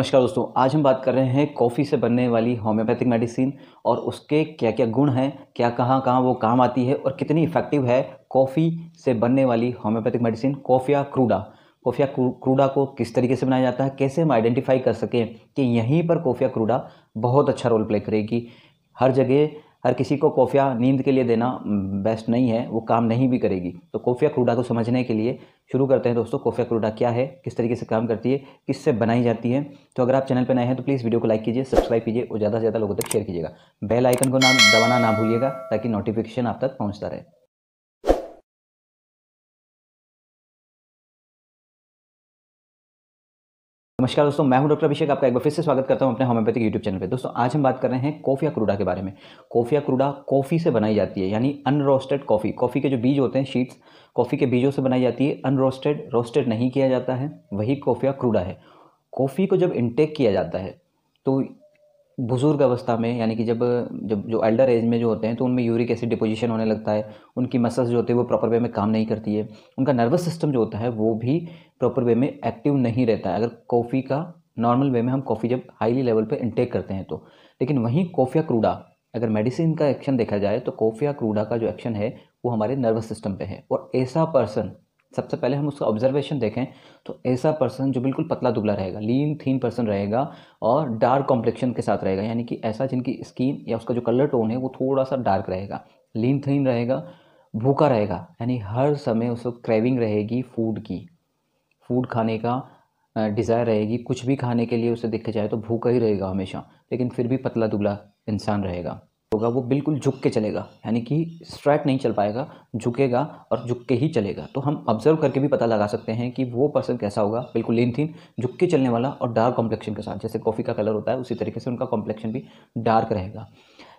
नमस्कार दोस्तों आज हम बात कर रहे हैं कॉफ़ी से बनने वाली होम्योपैथिक मेडिसिन और उसके क्या क्या गुण हैं क्या कहाँ कहाँ वो काम आती है और कितनी इफ़ेक्टिव है कॉफ़ी से बनने वाली homeopathic medicine coffea cruda coffea cruda को किस तरीके से बनाया जाता है कैसे हम आइडेंटिफाई कर सकें कि यहीं पर कॉफिया क्रूडा बहुत अच्छा रोल प्ले करेगी हर जगह हर किसी को कोफिया नींद के लिए देना बेस्ट नहीं है वो काम नहीं भी करेगी तो कोफिया क्रूडा को समझने के लिए शुरू करते हैं दोस्तों कोफिया क्रूडा क्या है किस तरीके से काम करती है किससे बनाई जाती है तो अगर आप चैनल पर नए हैं तो प्लीज़ वीडियो को लाइक कीजिए सब्सक्राइब कीजिए और ज़्यादा से ज़्यादा लोगों तक शेयर कीजिएगा बेल आइकन को ना दबाना ना भूलिएगा ताकि नोटिफिकेशन आप तक पहुँचता रहे नमस्कार दोस्तों मैं हूं डॉक्टर अभिषेक आपका एक बार फिर से स्वागत करता हूं अपने होम्योपैथिक यूट्यूब चैनल पे दोस्तों आज हम बात कर रहे हैं कॉफिया क्रूडा के बारे में कॉफिया क्रूडा कॉफ़ी से बनाई जाती है यानी अनरोस्टेड कॉफ़ी कॉफ़ी के जो बीज होते हैं शीट्स कॉफ़ी के बीजों से बनाई जाती है अनरोस्टेड रोस्टेड नहीं किया जाता है वही कॉफिया क्रूडा है कॉफ़ी को जब इंटेक किया जाता है तो बुज़ुर्ग अवस्था में यानी कि जब जब जो एल्डर एज में जो होते हैं तो उनमें यूरिक एसिड डिपोजिशन होने लगता है उनकी मसल्स जो होते हैं वो प्रॉपर वे में काम नहीं करती है उनका नर्वस सिस्टम जो होता है वो भी प्रॉपर वे में एक्टिव नहीं रहता है अगर कॉफ़ी का नॉर्मल वे में हम कॉफ़ी जब हाईली लेवल पर इंटेक करते हैं तो लेकिन वहीं कॉफ़िया क्रूडा अगर मेडिसिन का एक्शन देखा जाए तो कॉफ़िया क्रूडा का जो एक्शन है वो हमारे नर्वस सिस्टम पे है और ऐसा पर्सन सबसे पहले हम उसका ऑब्जर्वेशन देखें तो ऐसा पर्सन जो बिल्कुल पतला दुबला रहेगा लीन थीन पर्सन रहेगा और डार्क कॉम्प्लेक्शन के साथ रहेगा यानी कि ऐसा जिनकी स्किन या उसका जो कलर टोन है वो थोड़ा सा डार्क रहेगा लीन थीन रहेगा भूखा रहेगा यानी हर समय उसको क्रेविंग रहेगी फूड की फूड खाने का डिज़ायर रहेगी कुछ भी खाने के लिए उसे देखा जाए तो भूखा ही रहेगा हमेशा लेकिन फिर भी पतला दुबला इंसान रहेगा होगा वो बिल्कुल झुक के चलेगा यानी कि स्ट्रैट नहीं चल पाएगा झुकेगा और झुक के ही चलेगा तो हम ऑब्जर्व करके भी पता लगा सकते हैं कि वो पर्सन कैसा होगा बिल्कुल लेन थीन झुक के चलने वाला और डार्क कॉम्प्लेक्शन के साथ जैसे कॉफ़ी का कलर होता है उसी तरीके से उनका कॉम्प्लेक्शन भी डार्क रहेगा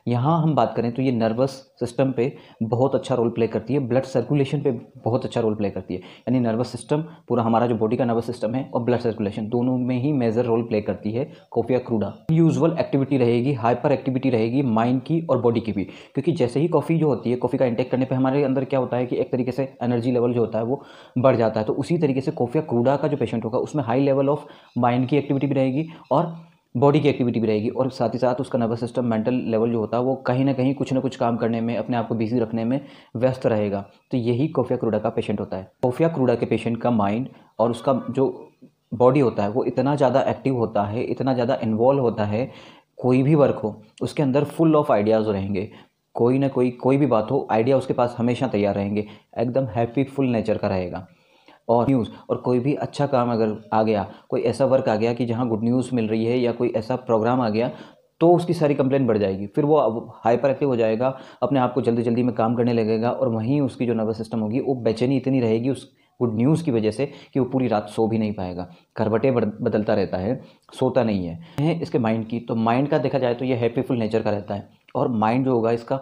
यहाँ हम बात करें तो ये नर्वस सिस्टम पे बहुत अच्छा रोल प्ले करती है ब्लड सर्कुलेशन पे बहुत अच्छा रोल प्ले करती है यानी नर्वस सिस्टम पूरा हमारा जो बॉडी का नर्वस सिस्टम है और ब्लड सर्कुलेशन दोनों में ही मेजर रोल प्ले करती है कॉफिया क्रूडा यूजल एक्टिविटी रहेगी हाइपर एक्टिविटी रहेगी माइंड की और बॉडी की भी क्योंकि जैसे ही कॉफ़ी जो होती है कॉफ़ी का इंटेक करने पर हमारे अंदर क्या होता है कि एक तरीके से एनर्जी लेवल जो होता है वो बढ़ जाता है तो उसी तरीके से कॉफिया क्रूडा का जो पेशेंट होगा उसमें हाई लेवल ऑफ माइंड की एक्टिविटी भी रहेगी और बॉडी की एक्टिविटी भी रहेगी और साथ ही साथ उसका नर्वस सिस्टम मेंटल लेवल जो होता है वो कहीं ना कहीं कुछ ना कुछ काम करने में अपने आप को बिजी रखने में व्यस्त रहेगा तो यही कोफिया क्रूडा का पेशेंट होता है कोफिया क्रूडा के पेशेंट का माइंड और उसका जो बॉडी होता है वो इतना ज़्यादा एक्टिव होता है इतना ज़्यादा इन्वॉल्व होता है कोई भी वर्क हो उसके अंदर फुल ऑफ आइडियाज़ रहेंगे कोई ना कोई कोई भी बात हो आइडिया उसके पास हमेशा तैयार रहेंगे एकदम हैप्पी फुल नेचर का रहेगा और न्यूज़ और कोई भी अच्छा काम अगर आ गया कोई ऐसा वर्क आ गया कि जहाँ गुड न्यूज़ मिल रही है या कोई ऐसा प्रोग्राम आ गया तो उसकी सारी कंप्लेंट बढ़ जाएगी फिर वो हाइपर एक्टिव हो जाएगा अपने आप को जल्दी जल्दी में काम करने लगेगा और वहीं उसकी जो नर्वस सिस्टम होगी वो बेचैनी इतनी रहेगी उस गुड न्यूज़ की वजह से कि वो पूरी रात सो भी नहीं पाएगा करवटें बदलता रहता है सोता नहीं है इसके माइंड की तो माइंड का देखा जाए तो ये हैप्पीफुल नेचर का रहता है और माइंड जो होगा इसका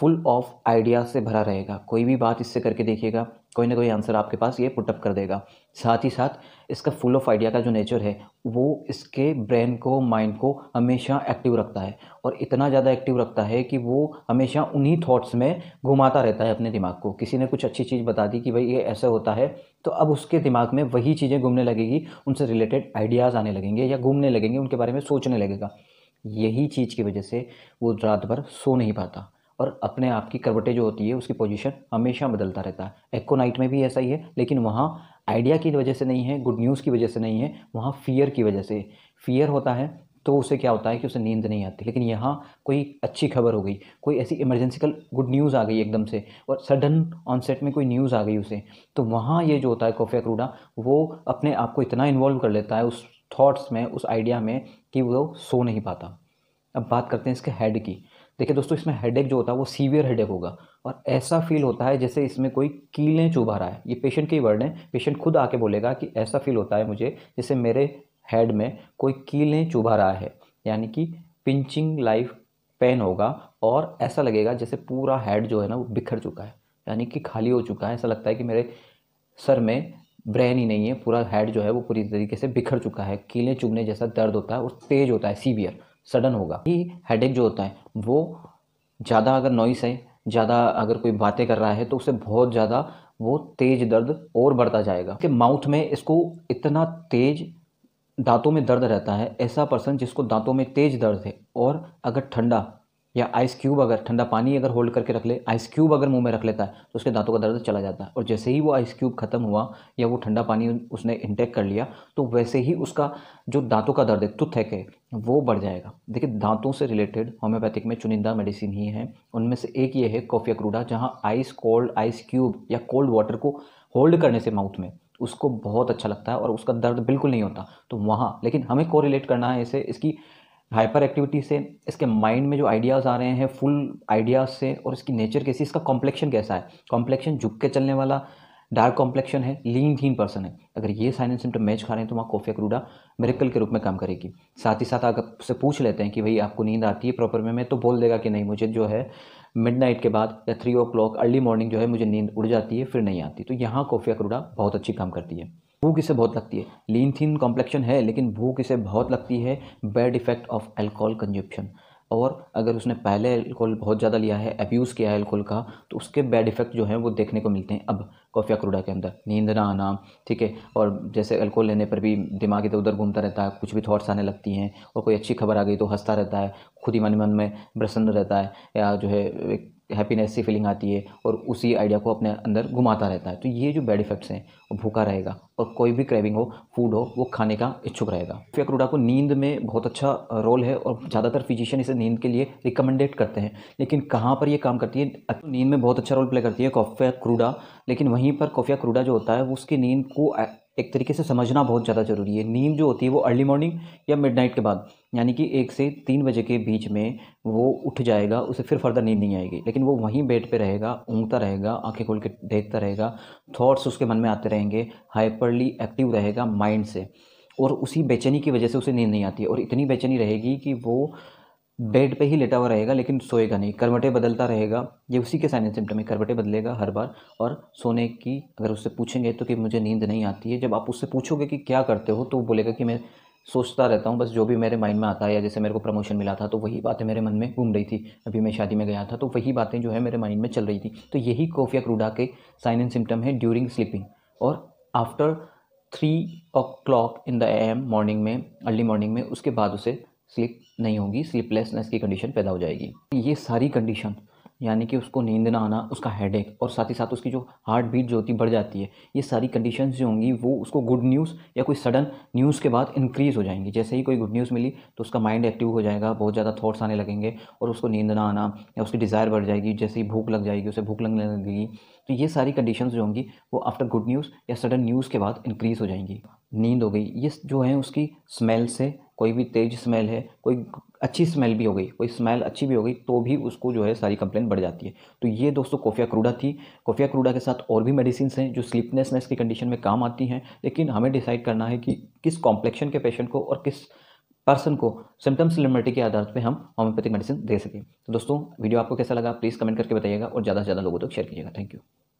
फुल ऑफ आइडिया से भरा रहेगा कोई भी बात इससे करके देखिएगा कोई ना कोई आंसर आपके पास ये पुटअप कर देगा साथ ही साथ इसका फुल ऑफ आइडिया का जो नेचर है वो इसके ब्रेन को माइंड को हमेशा एक्टिव रखता है और इतना ज़्यादा एक्टिव रखता है कि वो हमेशा उन्हीं थॉट्स में घुमाता रहता है अपने दिमाग को किसी ने कुछ अच्छी चीज़ बता दी कि भाई ये ऐसा होता है तो अब उसके दिमाग में वही चीज़ें घूमने लगेगी उनसे रिलेटेड आइडियाज़ आने लगेंगे या घूमने लगेंगे उनके बारे में सोचने लगेगा यही चीज़ की वजह से वो रात भर सो नहीं पाता और अपने आप की करवटें जो होती है उसकी पोजीशन हमेशा बदलता रहता है एक्ोनाइट में भी ऐसा ही है लेकिन वहाँ आइडिया की वजह से नहीं है गुड न्यूज़ की वजह से नहीं है वहाँ फियर की वजह से फियर होता है तो उसे क्या होता है कि उसे नींद नहीं आती लेकिन यहाँ कोई अच्छी खबर हो गई कोई ऐसी इमरजेंसिकल गुड न्यूज़ आ गई एकदम से और सडन ऑनसेट में कोई न्यूज़ आ गई उसे तो वहाँ ये जो होता है कॉफी अक्रूडा वो अपने आप को इतना इन्वॉल्व कर लेता है उस थॉट्स में उस आइडिया में कि वो सो नहीं पाता अब बात करते हैं इसके हेड की देखिए दोस्तों इसमें हेडेक जो होता है वो सीवियर हेडेक होगा और ऐसा फील होता है जैसे इसमें कोई कीलें चुभा रहा है ये पेशेंट के ही वर्ड है पेशेंट खुद आके बोलेगा कि ऐसा फील होता है मुझे जैसे मेरे हेड में कोई कीलें चुभा रहा है यानी कि पिंचिंग लाइफ पेन होगा और ऐसा लगेगा जैसे पूरा हेड जो है ना वो बिखर चुका है यानी कि खाली हो चुका है ऐसा लगता है कि मेरे सर में ब्रेन ही नहीं है पूरा हेड जो है वो पूरी तरीके से बिखर चुका है कीलें चुभने जैसा दर्द होता है और तेज होता है सीवियर सडन होगा ये हेडेक जो होता है वो ज़्यादा अगर नॉइस है ज़्यादा अगर कोई बातें कर रहा है तो उसे बहुत ज़्यादा वो तेज दर्द और बढ़ता जाएगा कि माउथ में इसको इतना तेज दांतों में दर्द रहता है ऐसा पर्सन जिसको दांतों में तेज दर्द है और अगर ठंडा या आइस क्यूब अगर ठंडा पानी अगर होल्ड करके रख ले आइस क्यूब अगर मुंह में रख लेता है तो उसके दांतों का दर्द चला जाता है और जैसे ही वो आइस क्यूब ख़त्म हुआ या वो ठंडा पानी उसने इंटेक कर लिया तो वैसे ही उसका जो दांतों का दर्द है टूथ है के वो बढ़ जाएगा देखिए दांतों से रिलेटेड होम्योपैथिक में चुनिंदा मेडिसिन ही है उनमें से एक ये है कॉफिया क्रूडा जहाँ आइस कोल्ड आइस क्यूब या कोल्ड वाटर को होल्ड करने से माउथ में उसको बहुत अच्छा लगता है और उसका दर्द बिल्कुल नहीं होता तो वहाँ लेकिन हमें कोरिलेट करना है इसे इसकी हाइपर एक्टिविटी से इसके माइंड में जो आइडियाज़ आ रहे हैं फुल आइडियाज़ से और इसकी नेचर कैसी इसका कॉम्प्लेक्शन कैसा है कॉम्प्लेक्शन झुक के चलने वाला डार्क कॉम्प्लेक्शन है लीन थीन पर्सन है अगर ये साइन एंड सिम्टम मैच खा रहे हैं तो वहाँ कॉफिया क्रूडा मेरेकल के रूप में काम करेगी साथ ही साथ अगर उससे पूछ लेते हैं कि भाई आपको नींद आती है प्रॉपर में मैं तो बोल देगा कि नहीं मुझे जो है मिडनाइट के बाद या three o'clock early morning जो है मुझे नींद उड़ जाती है फिर नहीं आती तो यहाँ कॉफिया क्रूडा बहुत अच्छी काम करती है भूख इसे बहुत लगती है लीन थीन कॉम्प्लेक्शन है लेकिन भूख इसे बहुत लगती है bad effect of alcohol consumption और अगर उसने पहले एल्कोहल बहुत ज़्यादा लिया है अब्यूज़ किया है एल्कोहल का तो उसके बैड इफेक्ट जो है वो देखने को मिलते हैं अब कॉफ़िया क्रूडा के अंदर नींद ना आना ठीक है और जैसे अल्कोहल लेने पर भी दिमाग इधर उधर घूमता रहता है कुछ भी थॉट्स आने लगती हैं और कोई अच्छी खबर आ गई तो हंसता रहता है खुद ही मन मन में प्रसन्न रहता है या जो है हैप्पीनेस सी फीलिंग आती है और उसी आइडिया को अपने अंदर घुमाता रहता है तो ये जो बैड इफेक्ट्स हैं वो भूखा रहेगा और कोई भी क्रेविंग हो फूड हो वो खाने का इच्छुक रहेगा अक्रूडा को नींद में बहुत अच्छा रोल है और ज़्यादातर फिजिशियन इसे नींद के लिए रिकमेंडेड करते हैं लेकिन कहाँ पर ये काम करती है नींद में बहुत अच्छा रोल प्ले करती है कॉफिया क्रूडा लेकिन वहीं पर कॉफिया क्रूडा जो होता है वो उसकी नींद को एक तरीके से समझना बहुत ज़्यादा ज़रूरी है नींद जो होती है वो अर्ली मॉर्निंग या मिडनाइट के बाद यानी कि एक से तीन बजे के बीच में वो उठ जाएगा उसे फिर फर्दर नींद नहीं आएगी लेकिन वो वहीं बेड पे रहेगा ऊँगता रहेगा आंखें खोल के देखता रहेगा थॉट्स उसके मन में आते रहेंगे हाइपरली एक्टिव रहेगा माइंड से और उसी बेचैनी की वजह से उसे नींद नहीं आती और इतनी बेचैनी रहेगी कि वो बेड पे ही लेटा हुआ रहेगा लेकिन सोएगा नहीं करवटे बदलता रहेगा ये उसी के साइन सिम्टम है करवटे बदलेगा हर बार और सोने की अगर उससे पूछेंगे तो कि मुझे नींद नहीं आती है जब आप उससे पूछोगे कि क्या करते हो तो वो बोलेगा कि मैं सोचता रहता हूँ बस जो भी मेरे माइंड में आता है या जैसे मेरे को प्रमोशन मिला था तो वही बातें मेरे मन में घूम रही थी अभी मैं शादी में गया था तो वही बातें जो है मेरे माइंड में चल रही थी तो यही कोफिया क्रूडा के साइन एंड सिम्टम है ड्यूरिंग स्लीपिंग और after three o'clock in the AM morning में अर्ली मॉर्निंग में उसके बाद उसे स्लिप नहीं होगी स्लिपलेसनेस की कंडीशन पैदा हो जाएगी ये सारी कंडीशन यानी कि उसको नींद ना आना उसका हेडेक और साथ ही साथ उसकी जो हार्ट बीट जो होती बढ़ जाती है ये सारी कंडीशन जो होंगी वो उसको गुड न्यूज़ या कोई सडन न्यूज़ के बाद इंक्रीज़ हो जाएंगी जैसे ही कोई गुड न्यूज़ मिली तो उसका माइंड एक्टिव हो जाएगा बहुत ज़्यादा थॉट्स आने लगेंगे और उसको नींद ना आना या उसकी डिज़ायर बढ़ जाएगी जैसे ही भूख लग जाएगी उसे भूख लगने लगेगी तो ये सारी कंडीशन जो होंगी वो आफ्टर गुड न्यूज़ या सडन न्यूज़ के बाद इंक्रीज़ हो जाएंगी नींद हो गई ये जो है उसकी स्मेल से कोई भी तेज स्मेल है कोई अच्छी स्मेल भी हो गई कोई स्मेल अच्छी भी हो गई तो भी उसको जो है सारी कंप्लेंट बढ़ जाती है तो ये दोस्तों कोफिया क्रूडा थी कोफिया क्रूडा के साथ और भी मेडिसिन हैं जो स्लीपनेसनेस की कंडीशन में काम आती हैं लेकिन हमें डिसाइड करना है कि किस कॉम्प्लेक्शन के पेशेंट को और किस पर्सन को सिम्टम्स लिमिटी के आधार पर हम होम्योपैथिक मेडिसिन दे सकें तो दोस्तों वीडियो आपको कैसा लगा प्लीज़ कमेंट करके बताइएगा और ज़्यादा से ज़्यादा लोगों तक तो शेयर कीजिएगा थैंक यू